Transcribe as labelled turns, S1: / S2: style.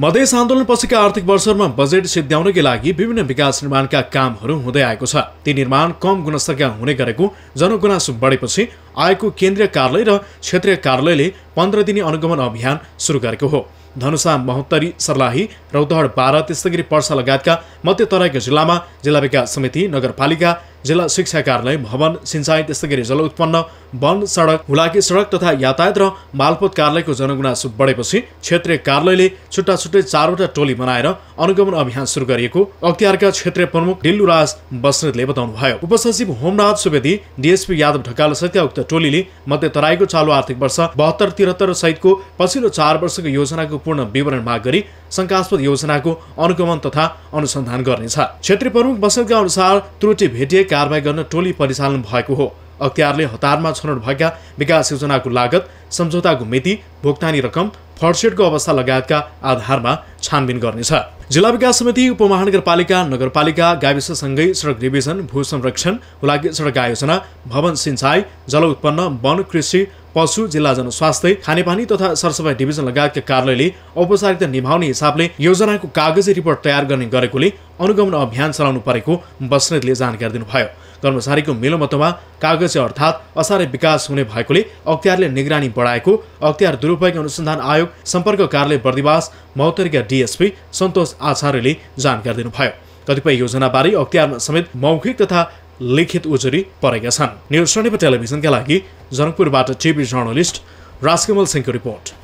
S1: मधेस आन्दोलनपछिका आर्थिक वर्षहरूमा बजेट सिद्ध्याउनकै लागि विभिन्न विकास निर्माणका कामहरू हुँदै आएको छ ती निर्माण कम गुणस्तरका हुने गरेको जनगुनासो बढेपछि आएको केन्द्रीय कार्यालय र क्षेत्रीय कार्यालयले पन्ध्र दिने अनुगमन अभियान सुरु गरेको हो धनुषा महोत्तरी सर्लाही रौतहड बाह्र त्यस्तै गरी पर्सा लगायतका मध्य तराईको जिल्लामा जिल्ला विकास समिति नगरपालिका जिल्ला शिक्षा कार्यालय भवन सिंचाइ त्यस्तै गरी जल उत्पन्न वन सडक हुलाकी सडक तथा यातायात र मालपोत कार्यालयको जनगुनासो बढेपछि क्षेत्रीय कार्यालयले छुट्टा छुट्टै चारवटा टोली बनाएर अनुगमन अभियान सुरु गरिएको अख्तियारका क्षेत्रीय प्रमुख डिल्लुराज बस्नेतले बताउनुभयो उपसचिव होमराज सुवेदी डिएसपी यादव ढकालसहितका उक्त टोलीले मध्य तराईको चालु आर्थिक वर्ष बहत्तर तिहत्तर सहितको पछिल्लो चार वर्षको योजनाको पूर्ण विवरण माग गरी शङ्कास्पद योजनाको अनुगमन तथा अनुसन्धान गर्नेछ क्षेत्रीय प्रमुख बसेलका अनुसार त्रुटि भेटिए कारवाही गर्न टोली परिचालन भएको हो अख्तियारले हतारमा छनौट भएका विकास योजनाको लागत सम्झौताको मिति भुक्तानी रकम फडसेटको अवस्था लगायतका आधारमा छानबिन गर्नेछ जिल्ला विकास समिति उपमहानगरपालिका नगरपालिका गाविससँगै सडक डिभिजन भू संरक्षण हुलाकी सडक आयोजना भवन सिंचाइ जल उत्पन्न वन कृषि पशु जिल्ला जनस्वास्थ्य खानेपानी तथा सरसफाई डिभिजन लगायतका कार्यालयले औपचारिकता निभाउने हिसाबले योजनाको कागजी रिपोर्ट तयार गर्ने गरेकोले अनुगमन अभियान चलाउनु परेको बस्नेतले जानकारी दिनुभयो कर्मचारीको मिलोमतोमा कागजी अर्थात् असारे विकास हुने भएकोले अख्तियारले निगरानी बढाएको अख्तियार दुरुपयोग अनुसन्धान आयोग सम्पर्क कार्यालय बर्दिवास मौतरीका डिएसपी सन्तोष आचार्यले जानकारी दिनुभयो कतिपय योजनाबारे अख्तियारमा समेत मौखिक तथा लिखित उजुरी परेका छन् न्युज टेलिभिजनका लागि जनकपुरबाट टिभी जर्नलिस्ट राजकमल सिंहको रिपोर्ट